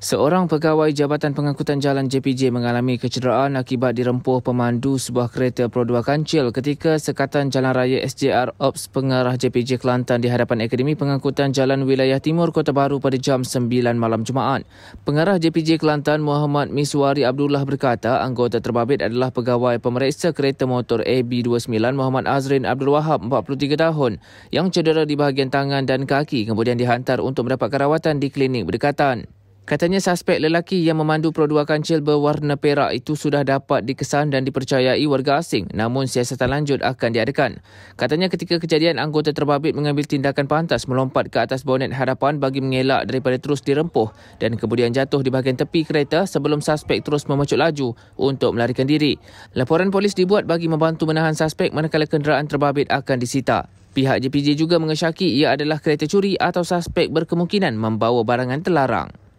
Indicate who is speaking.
Speaker 1: Seorang pegawai Jabatan Pengangkutan Jalan JPJ mengalami kecederaan akibat dirempuh pemandu sebuah kereta Produa Kancil ketika sekatan Jalan Raya SJR Ops Pengarah JPJ Kelantan di hadapan Akademi Pengangkutan Jalan Wilayah Timur Kota Baru pada jam 9 malam Jumaat. Pengarah JPJ Kelantan Muhammad Miswari Abdullah berkata anggota terbabit adalah pegawai pemeriksa kereta motor AB29 Muhammad Azrin Abdul Wahab 43 tahun yang cedera di bahagian tangan dan kaki kemudian dihantar untuk mendapatkan rawatan di klinik berdekatan. Katanya suspek lelaki yang memandu produa kancil berwarna perak itu sudah dapat dikesan dan dipercayai warga asing namun siasatan lanjut akan diadakan. Katanya ketika kejadian anggota terbabit mengambil tindakan pantas melompat ke atas bonet hadapan bagi mengelak daripada terus dirempuh dan kemudian jatuh di bahagian tepi kereta sebelum suspek terus memacuk laju untuk melarikan diri. Laporan polis dibuat bagi membantu menahan suspek manakala kenderaan terbabit akan disita. Pihak JPJ juga mengesyaki ia adalah kereta curi atau suspek berkemungkinan membawa barangan terlarang.